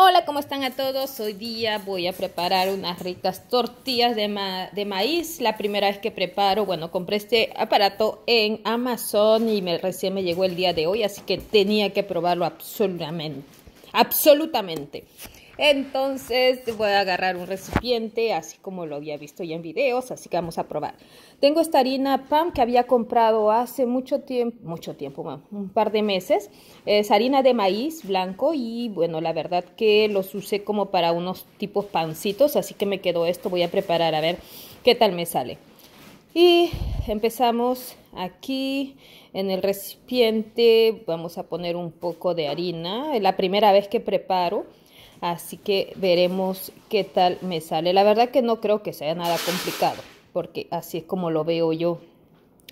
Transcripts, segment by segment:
Hola, ¿cómo están a todos? Hoy día voy a preparar unas ricas tortillas de, maíz. La primera vez que preparo, bueno, compré este aparato en Amazon y me, recién me llegó el día de hoy, así que tenía que probarlo absolutamente. Absolutamente. Entonces voy a agarrar un recipiente, así como lo había visto ya en videos, así que vamos a probar. Tengo esta harina PAM que había comprado hace mucho tiempo, mucho tiempo, un par de meses. Es harina de maíz blanco y bueno, la verdad que los usé como para unos tipos pancitos, así que me quedó esto, voy a preparar a ver qué tal me sale. Y empezamos aquí en el recipiente, vamos a poner un poco de harina, la primera vez que preparo. Así que veremos qué tal me sale. La verdad que no creo que sea nada complicado, porque así es como lo veo yo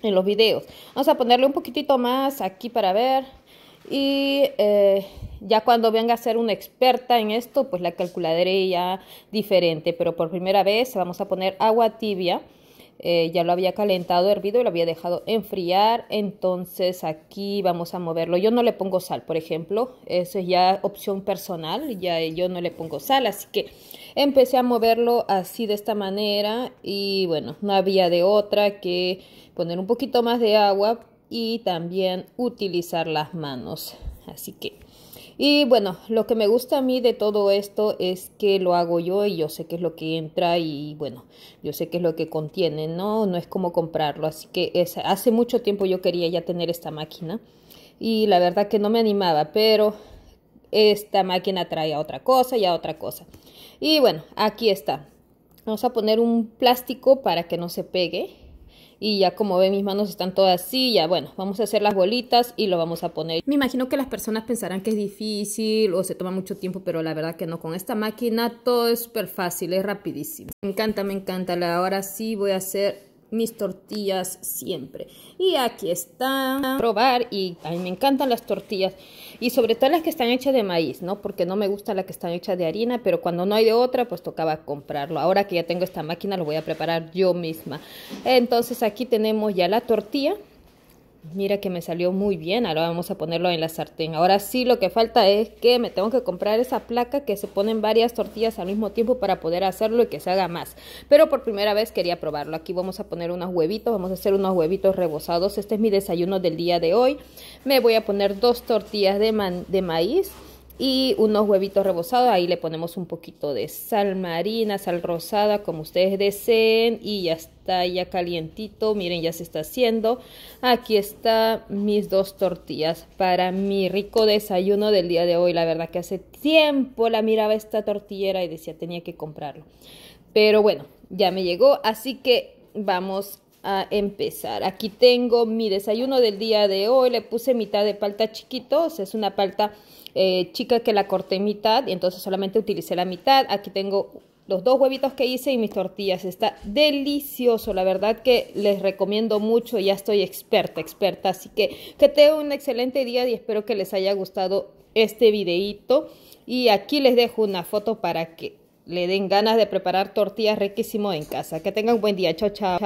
en los videos. Vamos a ponerle un poquitito más aquí para ver. Y eh, ya cuando venga a ser una experta en esto, pues la calcularé ya diferente. Pero por primera vez vamos a poner agua tibia eh, ya lo había calentado, hervido y lo había dejado enfriar. Entonces aquí vamos a moverlo. Yo no le pongo sal, por ejemplo. Eso es ya opción personal. Ya yo no le pongo sal. Así que empecé a moverlo así de esta manera. Y bueno, no había de otra que poner un poquito más de agua y también utilizar las manos. Así que y bueno, lo que me gusta a mí de todo esto es que lo hago yo y yo sé qué es lo que entra y bueno, yo sé qué es lo que contiene, ¿no? No es como comprarlo. Así que hace mucho tiempo yo quería ya tener esta máquina y la verdad que no me animaba, pero esta máquina trae a otra cosa y a otra cosa. Y bueno, aquí está. Vamos a poner un plástico para que no se pegue y ya como ven mis manos están todas así, ya bueno, vamos a hacer las bolitas y lo vamos a poner. Me imagino que las personas pensarán que es difícil o se toma mucho tiempo, pero la verdad que no, con esta máquina todo es súper fácil, es rapidísimo. Me encanta, me encanta, ahora sí voy a hacer mis tortillas siempre. Y aquí están, probar y a mí me encantan las tortillas y sobre todo las que están hechas de maíz, ¿no? Porque no me gusta las que están hechas de harina, pero cuando no hay de otra, pues tocaba comprarlo. Ahora que ya tengo esta máquina, lo voy a preparar yo misma. Entonces aquí tenemos ya la tortilla Mira que me salió muy bien, ahora vamos a ponerlo en la sartén. Ahora sí lo que falta es que me tengo que comprar esa placa que se ponen varias tortillas al mismo tiempo para poder hacerlo y que se haga más. Pero por primera vez quería probarlo. Aquí vamos a poner unos huevitos, vamos a hacer unos huevitos rebozados. Este es mi desayuno del día de hoy. Me voy a poner dos tortillas de, de maíz y unos huevitos rebozados. Ahí le ponemos un poquito de sal marina, sal rosada, como ustedes deseen. Y ya está, ya calientito. Miren, ya se está haciendo. Aquí están mis dos tortillas para mi rico desayuno del día de hoy. La verdad que hace tiempo la miraba esta tortillera y decía tenía que comprarlo. Pero bueno, ya me llegó. Así que vamos a empezar. Aquí tengo mi desayuno del día de hoy. Le puse mitad de palta chiquitos. Es una palta eh, chica que la corté en mitad y entonces solamente utilicé la mitad. Aquí tengo los dos huevitos que hice y mis tortillas. Está delicioso, la verdad que les recomiendo mucho, ya estoy experta, experta. Así que que tengan un excelente día y espero que les haya gustado este videito. Y aquí les dejo una foto para que le den ganas de preparar tortillas riquísimo en casa. Que tengan un buen día, chao, chao.